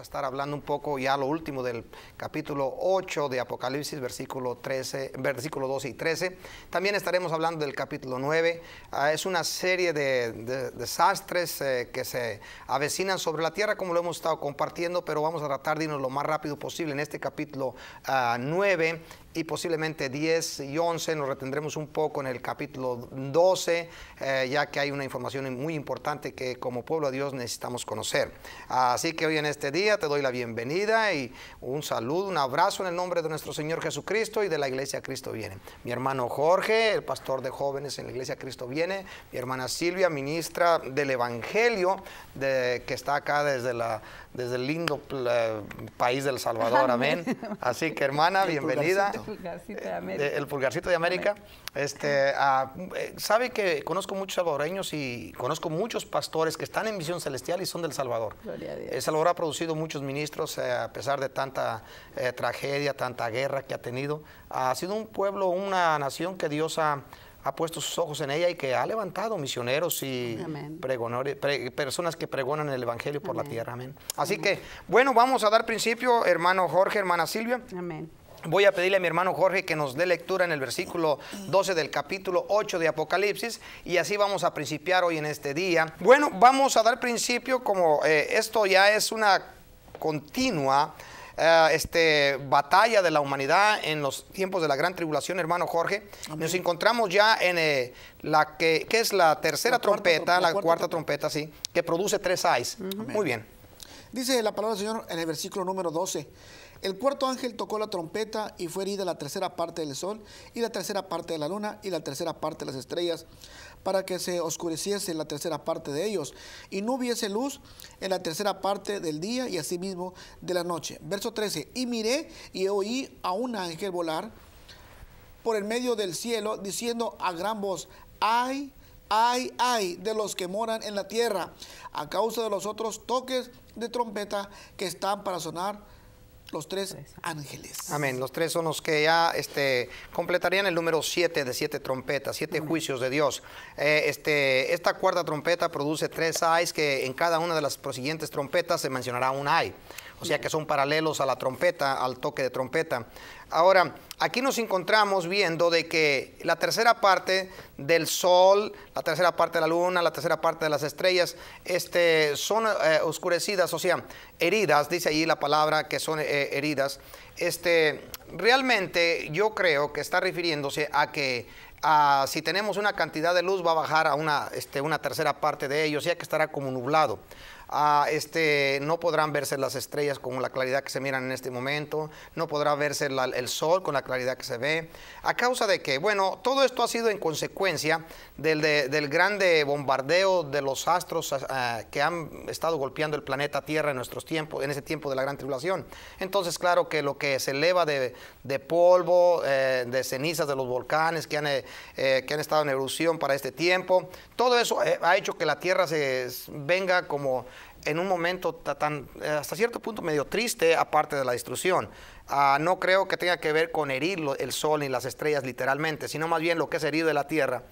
a estar hablando un poco ya lo último del capítulo 8 de Apocalipsis, versículo, 13, versículo 12 y 13. También estaremos hablando del capítulo 9. Ah, es una serie de, desastres eh, que se avecinan sobre la tierra, como lo hemos estado compartiendo, pero vamos a tratar de irnos lo más rápido posible en este capítulo 9 ah, y posiblemente 10 y 11, nos retendremos un poco en el capítulo 12, eh, ya que hay una información muy importante que como pueblo de Dios necesitamos conocer. Así que hoy en este día te doy la bienvenida y un saludo, un abrazo en el nombre de nuestro Señor Jesucristo y de la Iglesia Cristo Viene. Mi hermano Jorge, el pastor de jóvenes en la Iglesia Cristo Viene, mi hermana Silvia, ministra del Evangelio, que está acá desde la desde el lindo eh, país del Salvador, amén. Así que hermana, bienvenida. el, pulgarcito de el pulgarcito de América. Eh, este, ah, eh, sabe que conozco muchos salvadoreños y conozco muchos pastores que están en misión celestial y son del Salvador. Gloria a El Salvador ha producido muchos ministros a pesar de tanta tragedia, tanta guerra que ha tenido. Ha sido un pueblo, una nación que Dios ha ha puesto sus ojos en ella y que ha levantado misioneros y personas que pregonan el Evangelio por la tierra. Amén. Así que, bueno, vamos a dar principio, hermano Jorge, hermana Silvia. Amén. Voy a pedirle a mi hermano Jorge que nos dé lectura en el versículo 12 del capítulo 8 de Apocalipsis y así vamos a principiar hoy en este día. Bueno, vamos a dar principio como eh, esto ya es una continua eh, este, batalla de la humanidad en los tiempos de la gran tribulación, hermano Jorge. Nos encontramos ya en eh, la que, es la tercera trompeta, la, cuarta, trompeta, sí, que produce tres ais. Muy bien. Dice la palabra del Señor en el versículo número 12. El cuarto ángel tocó la trompeta y fue herida la tercera parte del sol y la tercera parte de la luna y la tercera parte de las estrellas para que se oscureciese la tercera parte de ellos y no hubiese luz en la tercera parte del día y asimismo de la noche. Verso 13. Y miré y oí a un ángel volar por el medio del cielo diciendo a gran voz, ay, ay, ay de los que moran en la tierra a causa de los otros toques de trompeta que están para sonar los tres ángeles. Amén. Los tres son los que ya este, completarían el número siete de siete trompetas, siete juicios de Dios. Eh, este, esta cuarta trompeta produce tres ayes que en cada una de las siguientes trompetas se mencionará un ay o sea que son paralelos a la trompeta, al toque de trompeta. Ahora, aquí nos encontramos viendo de que la tercera parte del sol, la tercera parte de la luna, la tercera parte de las estrellas, este, son eh, oscurecidas, o sea, heridas, dice ahí la palabra que son eh, heridas. Este, realmente yo creo que está refiriéndose a que si tenemos una cantidad de luz va a bajar a una, este, una tercera parte de ellos, ya que estará como nublado. Este, no podrán verse las estrellas con la claridad que se miran en este momento, no podrá verse el sol con la claridad que se ve. ¿A causa de que Bueno, todo esto ha sido en consecuencia del, del grande bombardeo de los astros ah, ah, que han estado golpeando el planeta Tierra en nuestros tiempos, en ese tiempo de la gran tribulación. Entonces, claro que lo que se eleva de, polvo, eh, de cenizas de los volcanes que han, eh, eh, que han estado en erupción para este tiempo, todo eso ha hecho que la Tierra se venga como en un momento eh, hasta cierto punto medio triste, aparte de la destrucción. Ah, no creo que tenga que ver con herir el sol ni las estrellas literalmente, sino más bien lo que es herido de la tierra.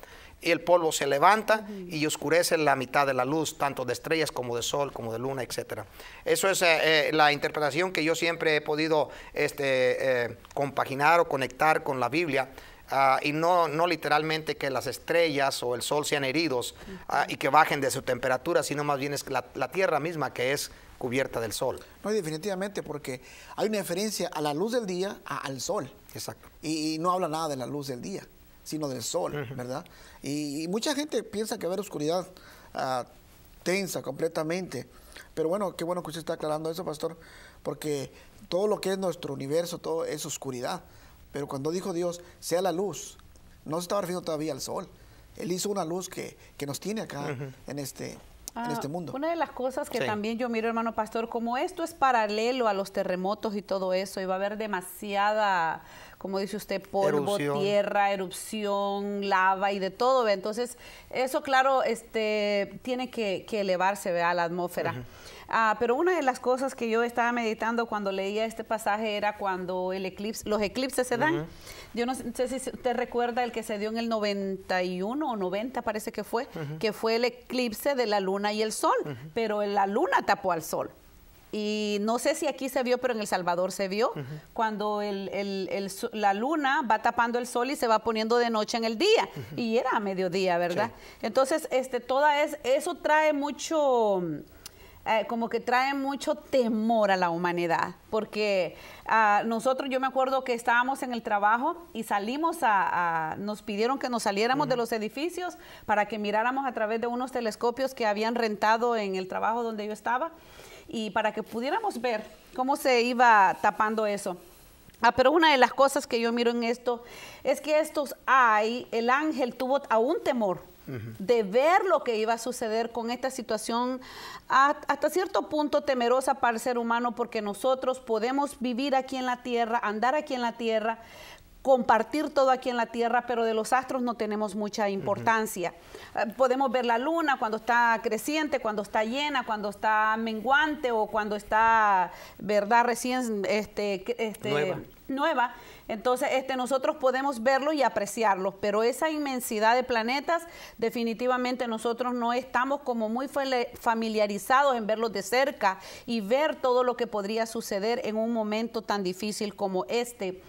Y el polvo se levanta y oscurece la mitad de la luz, tanto de estrellas como de sol, como de luna, etc. Eso es eh, eh, la interpretación que yo siempre he podido este, compaginar o conectar con la Biblia Ah, y no, no literalmente que las estrellas o el sol sean heridos ah, y que bajen de su temperatura, sino más bien es la, la Tierra misma que es cubierta del sol. No, definitivamente, porque hay una referencia a la luz del día, al sol. Exacto. Y, no habla nada de la luz del día, sino del sol, ¿verdad? Y, mucha gente piensa que haber oscuridad ah, tensa completamente. Pero bueno, qué bueno que usted está aclarando eso, pastor, porque todo lo que es nuestro universo, todo es oscuridad. Pero cuando dijo Dios, sea la luz, no se estaba refiriendo todavía al sol. Él hizo una luz que, nos tiene acá en este en ah, este mundo. Una de las cosas que también yo miro, hermano pastor, como esto es paralelo a los terremotos y todo eso, y va a haber demasiada como dice usted, polvo, tierra, erupción, lava y de todo. Entonces, eso claro, este, tiene que, elevarse a la atmósfera. Ah, pero una de las cosas que yo estaba meditando cuando leía este pasaje era cuando el eclipse, los eclipses se dan. Yo no sé si usted recuerda el que se dio en el 91 o 90, parece que fue, que fue el eclipse de la luna y el sol, pero la luna tapó al sol y no sé si aquí se vio, pero en El Salvador se vio, cuando la luna va tapando el sol y se va poniendo de noche en el día, y era a mediodía, ¿verdad? Entonces, este, toda es, eso trae mucho, eh, como que trae mucho temor a la humanidad, porque ah, nosotros, yo me acuerdo que estábamos en el trabajo y salimos a, nos pidieron que nos saliéramos de los edificios para que miráramos a través de unos telescopios que habían rentado en el trabajo donde yo estaba y para que pudiéramos ver cómo se iba tapando eso. Ah, pero una de las cosas que yo miro en esto es que estos hay, el ángel tuvo aún temor de ver lo que iba a suceder con esta situación hasta cierto punto temerosa para el ser humano porque nosotros podemos vivir aquí en la tierra, andar aquí en la tierra, compartir todo aquí en la Tierra, pero de los astros no tenemos mucha importancia. Eh, podemos ver la luna cuando está creciente, cuando está llena, cuando está menguante o cuando está, ¿verdad?, recién este, este, nueva. Entonces, este, nosotros podemos verlo y apreciarlo, pero esa inmensidad de planetas, definitivamente nosotros no estamos como muy familiarizados en verlos de cerca y ver todo lo que podría suceder en un momento tan difícil como este.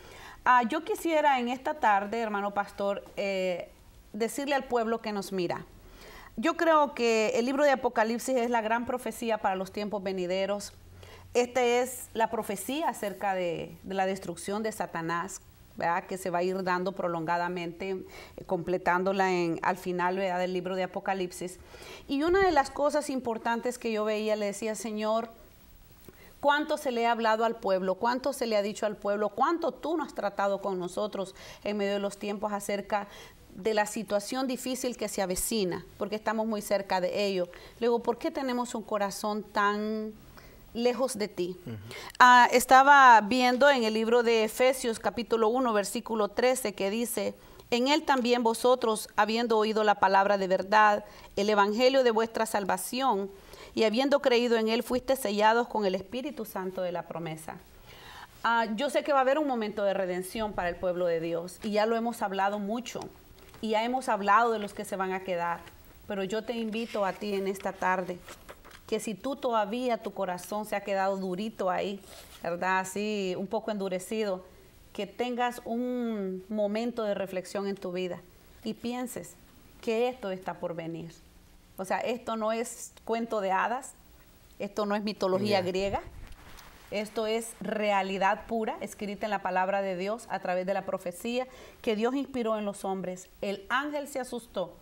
Ah, yo quisiera en esta tarde, hermano pastor, eh, decirle al pueblo que nos mira. Yo creo que el libro de Apocalipsis es la gran profecía para los tiempos venideros. Esta es la profecía acerca de, la destrucción de Satanás, que se va a ir dando prolongadamente, eh, completándola en, al final ¿verdad? del libro de Apocalipsis. Y una de las cosas importantes que yo veía, le decía, Señor, cuánto se le ha hablado al pueblo, cuánto se le ha dicho al pueblo, cuánto tú nos has tratado con nosotros en medio de los tiempos acerca de la situación difícil que se avecina, porque estamos muy cerca de ello. Luego, ¿por qué tenemos un corazón tan lejos de ti. Ah, estaba viendo en el libro de Efesios capítulo 1 versículo 13 que dice, en él también vosotros, habiendo oído la palabra de verdad, el evangelio de vuestra salvación, y habiendo creído en Él fuiste sellados con el Espíritu Santo de la promesa. Ah, yo sé que va a haber un momento de redención para el pueblo de Dios y ya lo hemos hablado mucho y ya hemos hablado de los que se van a quedar, pero yo te invito a ti en esta tarde que si tú todavía tu corazón se ha quedado durito ahí, ¿verdad? Así, un poco endurecido, que tengas un momento de reflexión en tu vida y pienses que esto está por venir. O sea, esto no es cuento de hadas, esto no es mitología griega, esto es realidad pura, escrita en la palabra de Dios a través de la profecía que Dios inspiró en los hombres. El ángel se asustó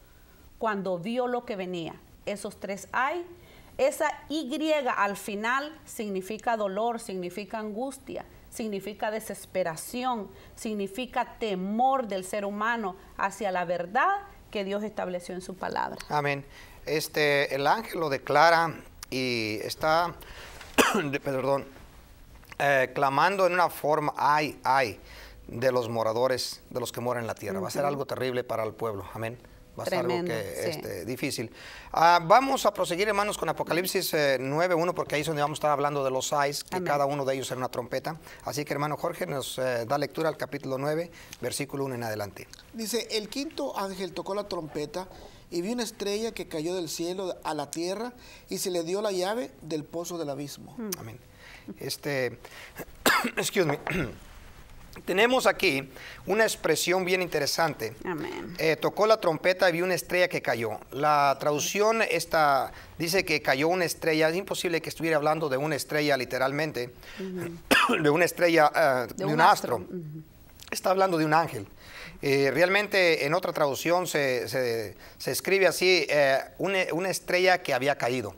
cuando vio lo que venía. Esos tres hay. Esa Y al final significa dolor, significa angustia, significa desesperación, significa temor del ser humano hacia la verdad que Dios estableció en su palabra. Amén este, el ángel lo declara y está, perdón, eh, clamando en una forma, ay, ay, de los moradores, de los que moran en la tierra. Va a ser algo terrible para el pueblo, amén. Va a ser algo que, este, difícil. Ah, vamos a proseguir, hermanos, con Apocalipsis 9 eh, 9.1, porque ahí es donde vamos a estar hablando de los AIS que cada uno de ellos era una trompeta. Así que, hermano Jorge, nos eh, da lectura al capítulo 9, versículo 1 en adelante. Dice, el quinto ángel tocó la trompeta y vi una estrella que cayó del cielo a la tierra y se le dio la llave del pozo del abismo. Hmm. Amén. Este, excuse me. Tenemos aquí una expresión bien interesante. Amén. Eh, tocó la trompeta y vi una estrella que cayó. La traducción esta dice que cayó una estrella. Es imposible que estuviera hablando de una estrella literalmente, de una estrella, eh, de, un, astro está hablando de un ángel. Eh, realmente en otra traducción se, se, escribe así, eh, una estrella que había caído.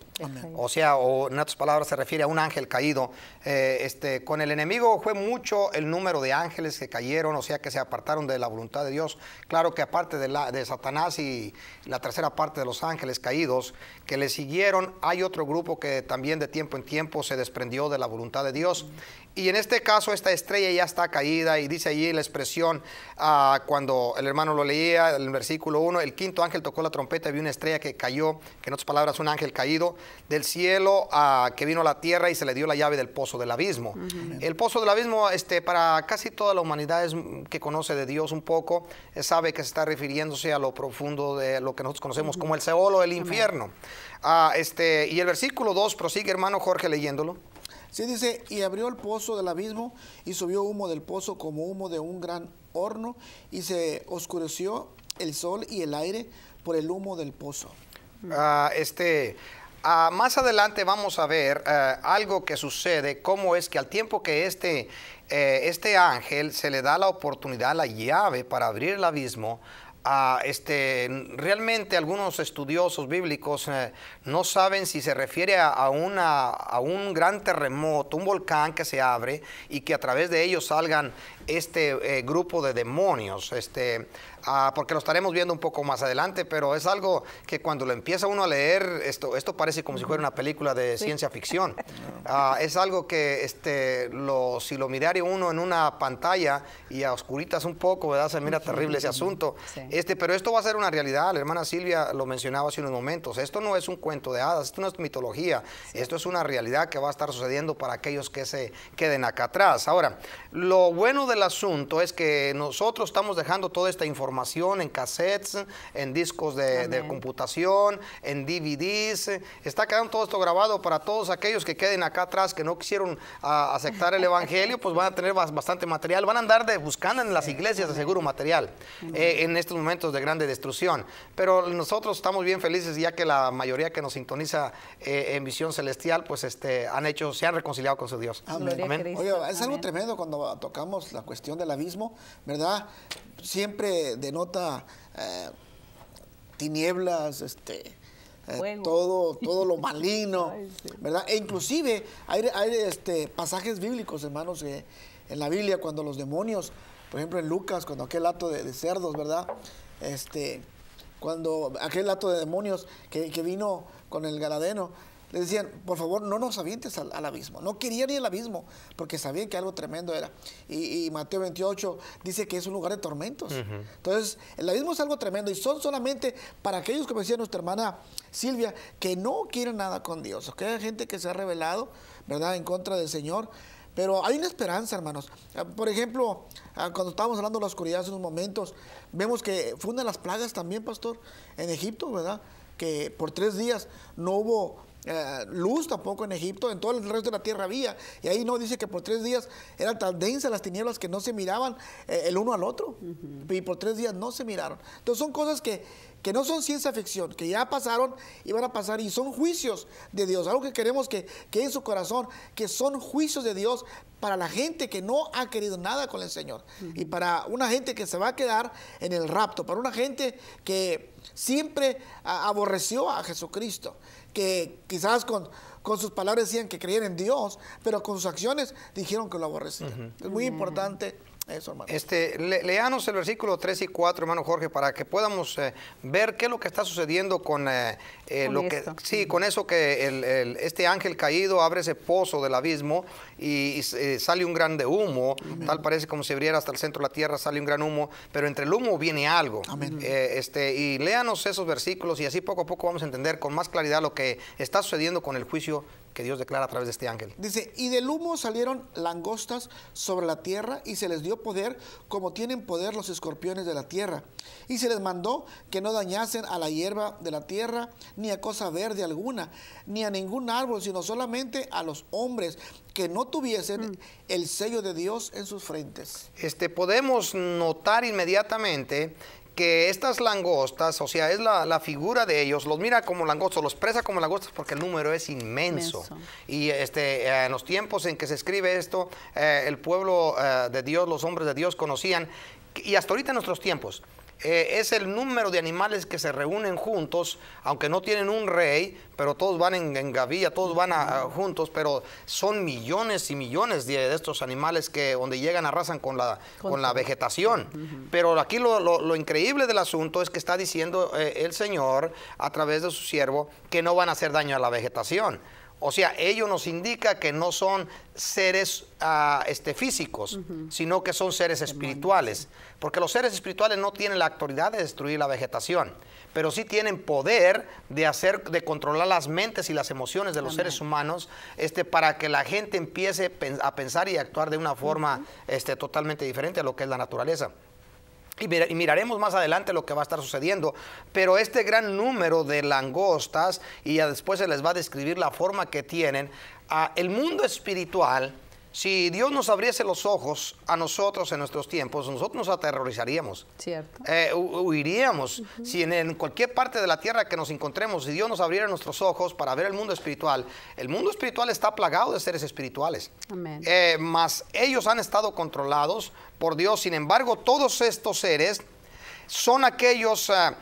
O sea, o en otras palabras se refiere a un ángel caído. Eh, este, con el enemigo fue mucho el número de ángeles que cayeron, o sea, que se apartaron de la voluntad de Dios. Claro que aparte de, la, de Satanás y la tercera parte de los ángeles caídos que le siguieron, hay otro grupo que también de tiempo en tiempo se desprendió de la voluntad de Dios. Y en este caso esta estrella ya está caída y dice allí la expresión ah, cuando el hermano lo leía, el versículo 1, el quinto ángel tocó la trompeta y vio una estrella que cayó, que en otras palabras un ángel caído del cielo a, que vino a la tierra y se le dio la llave del pozo del abismo. El pozo del abismo, este, para casi toda la humanidad es, que conoce de Dios un poco, eh, sabe que se está refiriéndose a lo profundo de lo que nosotros conocemos como el Seol o el infierno. Ah, este, y el versículo 2 prosigue, hermano Jorge, leyéndolo. Sí, dice, y abrió el pozo del abismo y subió humo del pozo como humo de un gran horno y se oscureció el sol y el aire por el humo del pozo. Ah, este, Ah, más adelante vamos a ver eh, algo que sucede, cómo es que al tiempo que este, eh, este ángel se le da la oportunidad, la llave para abrir el abismo, este, realmente algunos estudiosos bíblicos eh, no saben si se refiere a, a, un gran terremoto, un volcán que se abre y que a través de ellos salgan este grupo de demonios. Este, Ah, porque lo estaremos viendo un poco más adelante, pero es algo que cuando lo empieza uno a leer, esto, esto parece como si fuera una película de ciencia ficción. Ah, es algo que este, lo, si lo mirara uno en una pantalla y a oscuritas un poco, ¿verdad? Se mira terrible ese asunto. Este, pero esto va a ser una realidad, la hermana Silvia lo mencionaba hace unos momentos, esto no es un cuento de hadas, esto no es mitología, esto es una realidad que va a estar sucediendo para aquellos que se queden acá atrás. Ahora, lo bueno del asunto es que nosotros estamos dejando toda esta información información en cassettes, en discos de, computación, en DVDs. Está quedando todo esto grabado para todos aquellos que queden acá atrás, que no quisieron ah, aceptar el Evangelio, pues van a tener bastante material. Van a andar de, buscando en las iglesias de seguro material eh, en estos momentos de grande destrucción. Pero nosotros estamos bien felices ya que la mayoría que nos sintoniza eh, en Visión Celestial, pues este, han hecho, se han reconciliado con su Dios. Amén. Amén. es algo tremendo cuando tocamos la cuestión del abismo, ¿verdad? Siempre denota eh, tinieblas, este, eh, todo, todo lo maligno, ¿verdad? E inclusive hay, este, pasajes bíblicos, hermanos, eh, en la Biblia cuando los demonios, por ejemplo en Lucas, cuando aquel acto de, cerdos, ¿verdad? Este, cuando aquel acto de demonios que, que vino con el galadeno, les decían, por favor, no nos avientes al, abismo. No querían ir al abismo porque sabían que algo tremendo era. Y, Mateo 28 dice que es un lugar de tormentos. Entonces, el abismo es algo tremendo y son solamente para aquellos, como decía nuestra hermana Silvia, que no quieren nada con Dios. Que Hay gente que se ha revelado, ¿verdad?, en contra del Señor. Pero hay una esperanza, hermanos. Ah, por ejemplo, ah, cuando estábamos hablando de la oscuridad hace unos momentos, vemos que fue una de las plagas también, pastor, en Egipto, ¿verdad? Que por tres días no hubo eh, luz tampoco en Egipto, en todo el resto de la tierra había. Y ahí no dice que por tres días eran tan densas las tinieblas que no se miraban eh, el uno al otro. Y por tres días no se miraron. Entonces son cosas que, no son ciencia ficción, que ya pasaron y van a pasar y son juicios de Dios. Algo que queremos que, que en su corazón, que son juicios de Dios para la gente que no ha querido nada con el Señor. Y para una gente que se va a quedar en el rapto, para una gente que siempre aborreció a Jesucristo que quizás con, con sus palabras decían que creían en Dios, pero con sus acciones dijeron que lo aborrecían. Es muy importante eso, Este, leanos el versículo 3 y 4, hermano Jorge, para que podamos eh, ver qué es lo que está sucediendo con, eh, eh, lo que sí, con eso que este ángel caído abre ese pozo del abismo y, sale un grande humo, tal parece como si abriera hasta el centro de la tierra, sale un gran humo, pero entre el humo viene algo. este, y léanos esos versículos y así poco a poco vamos a entender con más claridad lo que está sucediendo con el juicio que Dios declara a través de este ángel. Dice, y del humo salieron langostas sobre la tierra y se les dio poder como tienen poder los escorpiones de la tierra. Y se les mandó que no dañasen a la hierba de la tierra, ni a cosa verde alguna, ni a ningún árbol, sino solamente a los hombres que no tuviesen mm. el sello de Dios en sus frentes. Este, podemos notar inmediatamente que estas langostas, o sea, es la, figura de ellos, los mira como langostas, los presa como langostas porque el número es inmenso. Y este, eh, en los tiempos en que se escribe esto, eh, el pueblo eh, de Dios, los hombres de Dios conocían, y hasta ahorita en nuestros tiempos, eh, es el número de animales que se reúnen juntos, aunque no tienen un rey, pero todos van en, gavilla, todos van juntos, pero son millones y millones de, estos animales que donde llegan arrasan con la, con, la vegetación. Pero aquí lo, lo, increíble del asunto es que está diciendo eh, el Señor a través de su siervo que no van a hacer daño a la vegetación. O sea, ello nos indica que no son seres ah, este, físicos, sino que son seres espirituales. Porque los seres espirituales no tienen la autoridad de destruir la vegetación, pero sí tienen poder de hacer, de controlar las mentes y las emociones de los seres humanos, este, para que la gente empiece a pensar y actuar de una forma este, totalmente diferente a lo que es la naturaleza. Y, miraremos más adelante lo que va a estar sucediendo, pero este gran número de langostas, y ya después se les va a describir la forma que tienen, el mundo espiritual si Dios nos abriese los ojos a nosotros en nuestros tiempos, nosotros nos aterrorizaríamos. Cierto. Eh, huiríamos. Si en, cualquier parte de la tierra que nos encontremos, si Dios nos abriera nuestros ojos para ver el mundo espiritual, el mundo espiritual está plagado de seres espirituales. Amén. Eh, mas ellos han estado controlados por Dios. Sin embargo, todos estos seres son aquellos. Ah,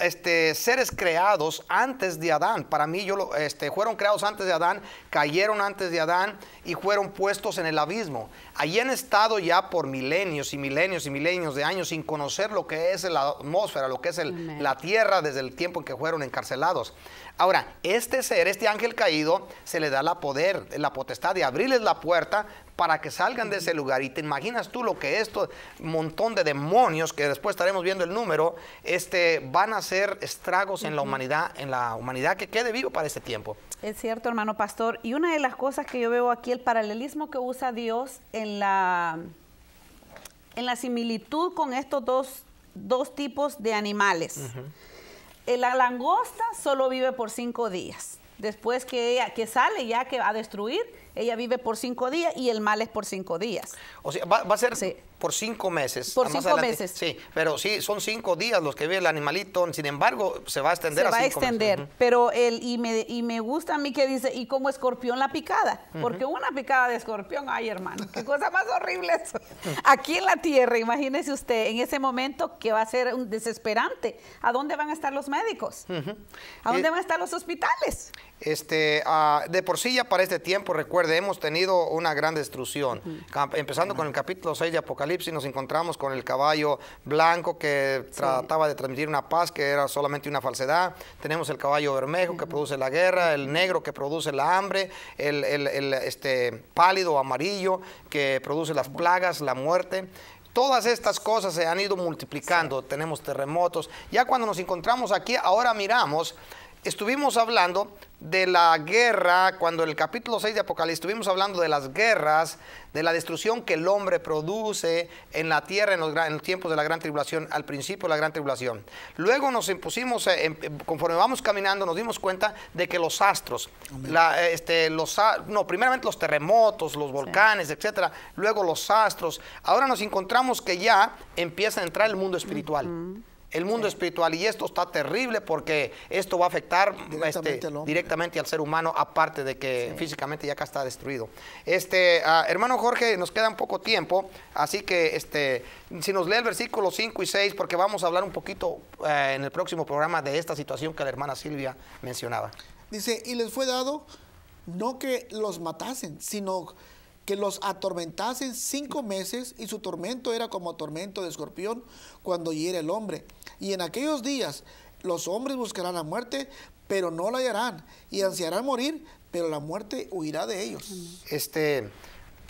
este, seres creados antes de Adán. Para mí, yo lo, este, fueron creados antes de Adán, cayeron antes de Adán y fueron puestos en el abismo. Allí han estado ya por milenios y milenios y milenios de años sin conocer lo que es la atmósfera, lo que es la tierra desde el tiempo en que fueron encarcelados. Ahora, este ser, este ángel caído, se le da la poder, la potestad de abrirles la puerta para que salgan de ese lugar. Y te imaginas tú lo que ESTO montón de demonios, que después estaremos viendo el número, este, van a hacer estragos en la humanidad, en la humanidad que quede vivo para este tiempo. Es cierto, hermano pastor. Y una de las cosas que yo veo aquí, el paralelismo que usa Dios en la, en la similitud con estos dos, tipos de animales. Eh, la langosta solo vive por cinco días después que, ella, que sale ya que va a destruir, ella vive por cinco días y el mal es por cinco días. O sea, va, a ser por cinco meses. Por cinco meses. Sí, pero sí, son cinco días los que vive el animalito. Sin embargo, se va a extender se a va a extender, pero el, y, me, y me gusta a mí que dice, y como escorpión la picada, porque una picada de escorpión, ay hermano, qué cosa más horrible eso. Aquí en la tierra, imagínese usted, en ese momento que va a ser un desesperante, ¿a dónde van a estar los médicos? ¿A dónde van a estar los hospitales? Este, ah, de por sí ya para este tiempo, recuerde, hemos tenido una gran destrucción, empezando con el capítulo 6 de Apocalipsis si nos encontramos con el caballo blanco que trataba de transmitir una paz que era solamente una falsedad. Tenemos el caballo bermejo que produce la guerra, el negro que produce la hambre, el, este, pálido amarillo que produce las plagas, la muerte. Todas estas cosas se han ido multiplicando. Tenemos terremotos. Ya cuando nos encontramos aquí, ahora miramos estuvimos hablando de la guerra, cuando en el capítulo 6 de Apocalipsis estuvimos hablando de las guerras, de la destrucción que el hombre produce en la tierra en los, tiempos de la gran tribulación, al principio de la gran tribulación. Luego nos impusimos, eh, conforme vamos caminando, nos dimos cuenta de que los astros, eh, este, los, no, primeramente los terremotos, los volcanes, etcétera, luego los astros, ahora nos encontramos que ya empieza a entrar el mundo espiritual el mundo espiritual. Y esto está terrible porque esto va a afectar este, directamente, al, ser humano, aparte de que físicamente ya acá está destruido. Este, ah, hermano Jorge, nos queda un poco tiempo, así que este, si nos lee el versículo 5 y 6, porque vamos a hablar un poquito eh, en el próximo programa de esta situación que la hermana Silvia mencionaba. Dice, y les fue dado no que los matasen, sino que los atormentasen cinco meses y su tormento era como tormento de escorpión cuando hiere el hombre. Y en aquellos días los hombres buscarán la muerte, pero no la hallarán, y ansiarán morir, pero la muerte huirá de ellos. Este,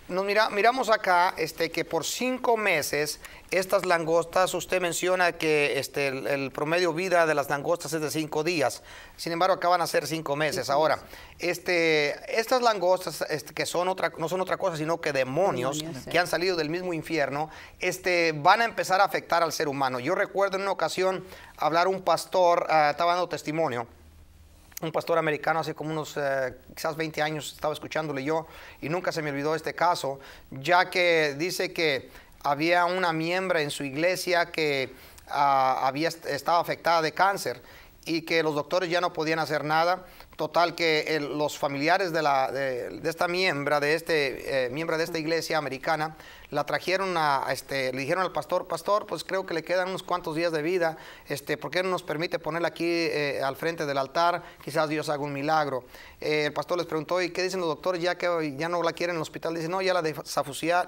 nos mira, miramos acá este, que por cinco meses estas langostas, usted menciona que este, el, promedio promedio vida de las langostas es de cinco días, sin embargo acaban van a ser cinco meses. Ahora, este, estas langostas este, que son otra, no son otra cosa sino que demonios, que han salido del mismo infierno, este, van a empezar a afectar al ser humano. Yo recuerdo en una ocasión hablar un pastor, ah, estaba dando testimonio, un pastor americano hace como unos eh, quizás 20 años, estaba escuchándole yo y nunca se me olvidó este caso, ya que dice que había una miembro en su iglesia que ah, había, estaba afectada de cáncer y que los doctores ya no podían hacer nada total que eh, los familiares de, la, de, esta miembro de, este, eh, miembro de esta iglesia americana la trajeron a, este, le dijeron al pastor, pastor, pues creo que le quedan unos cuantos días de vida, este, ¿por qué no nos permite ponerla aquí eh, al frente del altar? Quizás Dios haga un milagro. el pastor les preguntó, ¿y qué dicen los doctores? Ya que ya no la quieren en el hospital, dicen, no, ya la desafuciar,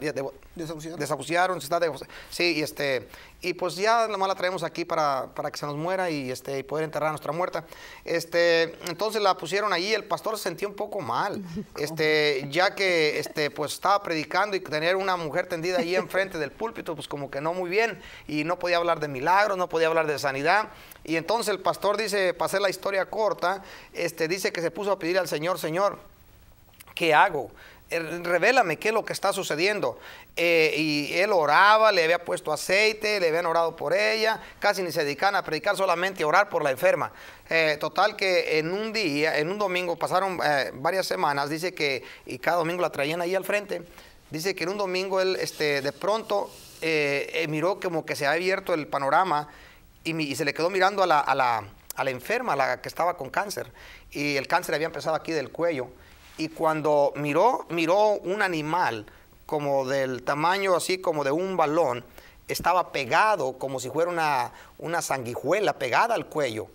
desafuciaron, se está de, sí, y este, y pues ya nomás la traemos aquí para, que se nos muera y este, poder enterrar a nuestra muerta. Este, entonces la pusieron ahí, el pastor se sentía un poco mal, este, ya que este, pues, estaba predicando y tener una mujer tendida ahí enfrente del púlpito, pues como que no muy bien, y no podía hablar de milagros, no podía hablar de sanidad. Y entonces el pastor dice, para la historia corta, este, dice que se puso a pedir al Señor, Señor, ¿qué hago? Eh, revélame qué es lo que está sucediendo. Eh, y él oraba, le había puesto aceite, le habían orado por ella, casi ni se dedican a predicar, solamente a orar por la enferma. Eh, total que en un día, en un domingo, pasaron varias semanas, dice que, y cada domingo la traían ahí al frente, dice que en un domingo él este, de pronto miró como que se había abierto el panorama y, se le quedó mirando a la, a la enferma, la que estaba con cáncer. Y el cáncer había empezado aquí del cuello y cuando miró, miró un animal como del tamaño así como de un balón, estaba pegado como si fuera una, sanguijuela pegada al cuello.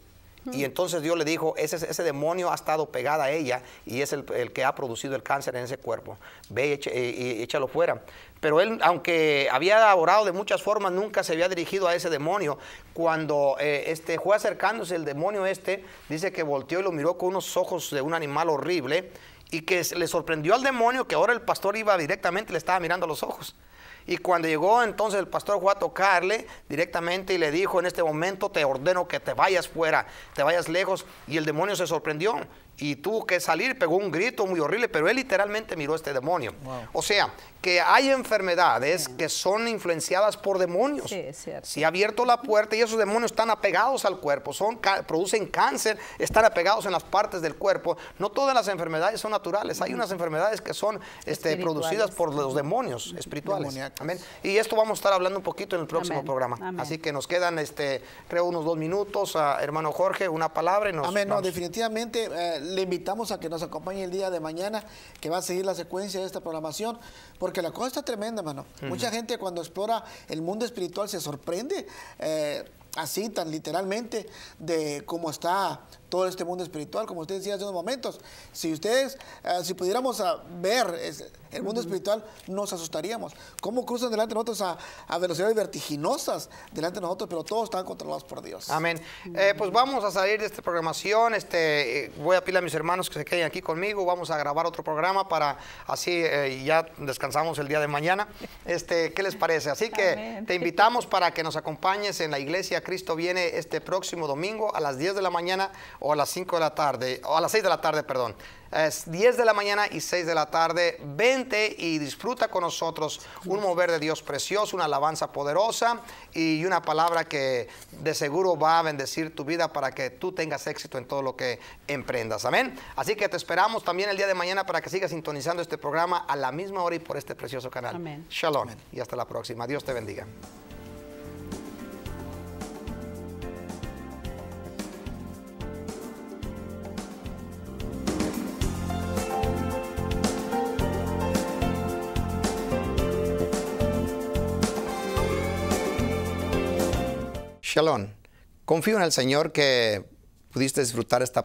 Y entonces Dios le dijo, ese, ese, demonio ha estado pegada a ella y es el, que ha producido el cáncer en ese cuerpo. Ve y, échalo fuera. Pero él, aunque había orado de muchas formas, nunca se había dirigido a ese demonio. Cuando eh, este, fue acercándose el demonio este, dice que volteó y lo miró con unos ojos de un animal horrible y que le sorprendió al demonio que ahora el pastor iba directamente le estaba mirando a los ojos. Y cuando llegó entonces el pastor fue a tocarle directamente y le dijo, en este momento te ordeno que te vayas fuera, te vayas lejos. Y el demonio se sorprendió y tuvo que salir, pegó un grito muy horrible, pero él literalmente miró a este demonio. O sea, que hay enfermedades que son influenciadas por demonios. Sí, es cierto. Si ha abierto la puerta y esos demonios están apegados al cuerpo, son, producen cáncer, están apegados en las partes del cuerpo. No todas las enfermedades son naturales, hay unas enfermedades que son este, producidas por los demonios espirituales. Amén. Y esto vamos a estar hablando un poquito en el próximo programa. Así que nos quedan, este, creo, unos dos minutos. Ah, hermano Jorge, una palabra y nos Amén. definitivamente... Eh, le invitamos a que nos acompañe el día de mañana, que va a seguir la secuencia de esta programación, porque la cosa está tremenda, mano. Mucha gente cuando explora el mundo espiritual se sorprende. Eh, así tan literalmente de cómo está todo este mundo espiritual, como usted decía hace unos momentos. Si ustedes, eh, si pudiéramos ah, ver el mundo espiritual, nos asustaríamos. ¿Cómo cruzan delante de nosotros a, a, velocidades vertiginosas delante de nosotros, pero todos están controlados por Dios? Amén. Eh, pues vamos a salir de esta programación. Este, eh, voy a pedir a mis hermanos que se queden aquí conmigo. Vamos a grabar otro programa para así ya descansamos el día de mañana. Este, ¿Qué les parece? Así que te invitamos para que nos acompañes en la iglesia. Cristo viene este próximo domingo a las 10 de la mañana o a las 5 de la tarde, o a las 6 de la tarde, perdón. Es 10 de la mañana y 6 de la tarde. Vente y disfruta con nosotros un mover de Dios precioso, una alabanza poderosa y una palabra que de seguro va a bendecir tu vida para que tú tengas éxito en todo lo que emprendas. Amén. Así que te esperamos también el día de mañana para que sigas sintonizando este programa a la misma hora y por este precioso canal. Amén. Shalom. Y hasta la próxima. Dios te bendiga. Confío en el Señor que pudiste disfrutar esta